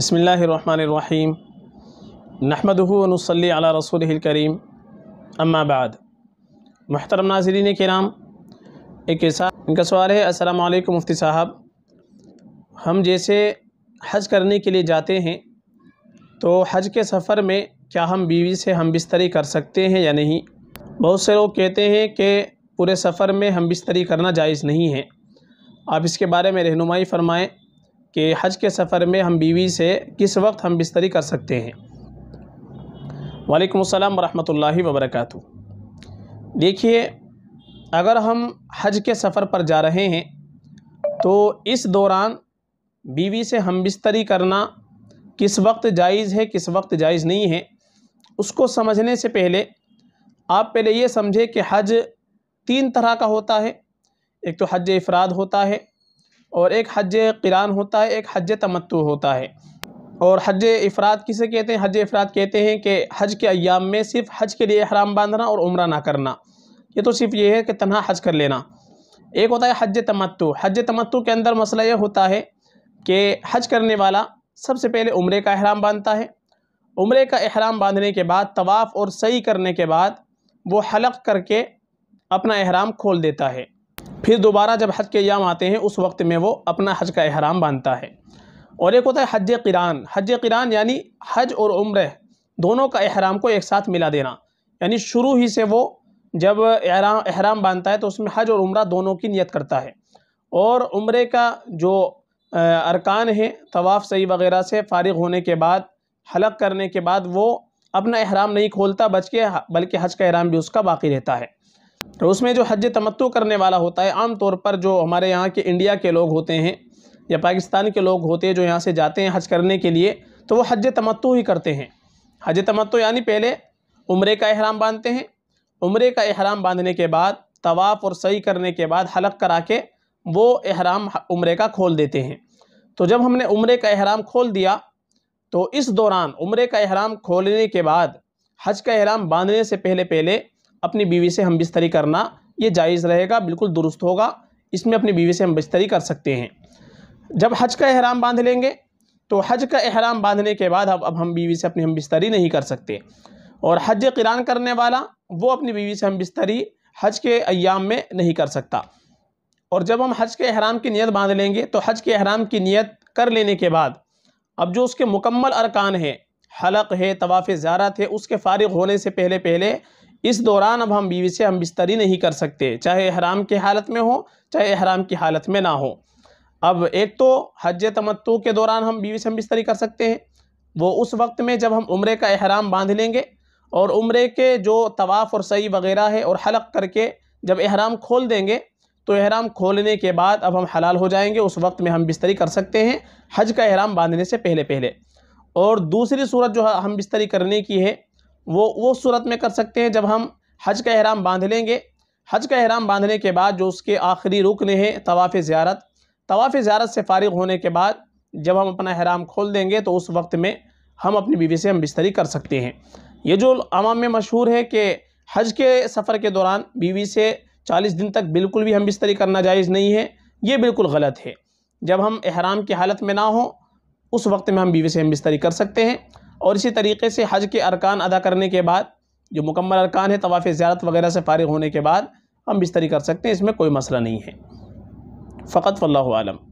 बसमीम नहमदनसली अला रसूल करीम अम्माबाद महतरम नाजरीन के नाम एक इनका सवाल है असलकम मुफ्ती साहब हम जैसे हज करने के लिए जाते हैं तो हज के सफ़र में क्या हम बीवी से हम बिस्तरी कर सकते हैं या नहीं बहुत से लोग कहते हैं कि पूरे सफ़र में हम बिस्तरी करना जायज़ नहीं है आप इसके बारे में रहनुमाई फरमाएँ कि हज के सफ़र में हम बीवी से किस वक्त हम बिस्तरी कर सकते हैं वालेकुम अस्सलाम वरहमतुल्लाहि वबरकू देखिए अगर हम हज के सफ़र पर जा रहे हैं तो इस दौरान बीवी से हम बिस्तरी करना किस वक्त जायज़ है किस वक्त जायज़ नहीं है उसको समझने से पहले आप पहले ये समझें कि हज तीन तरह का होता है एक तो हज इफ़राद होता है और एक हज किरान होता है एक हज तमत्तु होता है और हज अफराद किसे कहते हैं हज अफराद कहते हैं कि हज के अयाम में सिर्फ हज के लिए अहराम बांधना और उम्र ना करना ये तो सिर्फ ये है कि तनहा हज कर लेना एक होता है हज तमत्तु हज तमत्तु के अंदर मसला ये होता है कि हज करने वाला सबसे पहले उम्र का अहराम बांधता है उम्र का अहराम बांधने के बाद तवाफ़ और सही करने के बाद वो हलक करके अपना अहराम खोल देता है फिर दोबारा जब हज के याम आते हैं उस वक्त में वो अपना हज का अहराम बांधता है और एक होता है हज किरान हज किरान यानी हज और उम्र दोनों का अहराम को एक साथ मिला देना यानी शुरू ही से वो जब अहराम अहराम बांधता है तो उसमें हज और उम्र दोनों की नियत करता है और उम्र का जो अरकान है तवाफ़ सही वगैरह से फारिग होने के बाद हलक करने के बाद वो अपना अहराम नहीं खोलता बच के बल्कि हज का अहराम भी उसका बाकी रहता है तो उसमें जो हज तमत्तु करने वाला होता है आम तौर पर जो हमारे यहाँ के इंडिया के लोग होते हैं या पाकिस्तान के लोग होते हैं जो यहाँ से जाते हैं हज करने के लिए तो वो हज तमत्तु ही करते हैं हज तमत्तु यानी पहले उम्र का अहराम बांधते हैं उम्र का अहराम बांधने के बाद तवाफ़ और सही करने के बाद हलक करा के वो अहराम उम्र का खोल देते हैं तो जब हमने उम्र का अहराम खोल दिया तो इस दौरान उम्र का अहराम खोलने के बाद हज का अहराम बांधने से पहले पहले अपनी बीवी से हम बिस्तरी करना ये जायज़ रहेगा बिल्कुल दुरुस्त होगा इसमें अपनी बीवी से हम बिस्तरी कर सकते हैं जब हज का अहराम बांध लेंगे तो हज का अहराम बांधने के बाद अब अब हम बीवी से अपनी हम बिस्तरी नहीं कर सकते और हज किरान करने वाला वो अपनी बीवी से हम बिस्तरी हज के अयाम में नहीं कर सकता और जब हम हज के अहराम की नीयत बांध लेंगे तो हज के अहराम की नीयत कर लेने के बाद अब जो उसके मुकम्मल अरकान है हलक है तवाफ़ ज्यारत है उसके फ़ारिग होने से पहले पहले इस दौरान अब हम बीवी से हम बिस्तरी नहीं कर सकते चाहे अहराम की हालत में हो चाहे अहराम की हालत में ना हो अब एक तो हज तमत्तु के दौरान हम बीवी से हम बिस्तरी कर सकते हैं वो उस वक्त में जब हम उम्र का अहराम बांध लेंगे और उम्र के जो तवाफ़ और सई वगैरह है और हलक करके जब अहराम खोल देंगे तो अहराम खोलने के बाद अब हम हलाल हो जाएंगे उस वक्त में हम बिस्तरी कर सकते हैं हज का अहराम बांधने से पहले पहले और दूसरी सूरत जो हम बिस्तरी करने की है वो वो सूरत में कर सकते हैं जब हम हज का अहराम बांध लेंगे हज का अहराम बांधने के बाद जो उसके आखिरी रुकन है तवाफ़ ज़्यारत तवाफ़ ज़्यारत से फ़ारिग होने के बाद जब हम अपना अहराम खोल देंगे तो उस वक्त में हम अपनी बीवी से हम बिस्तरी कर सकते हैं ये जो आवाम में मशहूर है कि हज के सफ़र के दौरान बीवी से चालीस दिन तक बिल्कुल भी हम बिस्तरी करना जायज़ नहीं है ये बिल्कुल गलत है जब हम अहराम की हालत में ना हो उस वक्त में हम बीवी से हम बिस्तरी कर सकते हैं और इसी तरीके से हज के अरकान अदा करने के बाद जो मुकम्मल अरकान है तवाफ़ ज़्यारत वगैरह से फारिग होने के बाद हम बिस्तरी कर सकते हैं इसमें कोई मसला नहीं है फ़कत आलम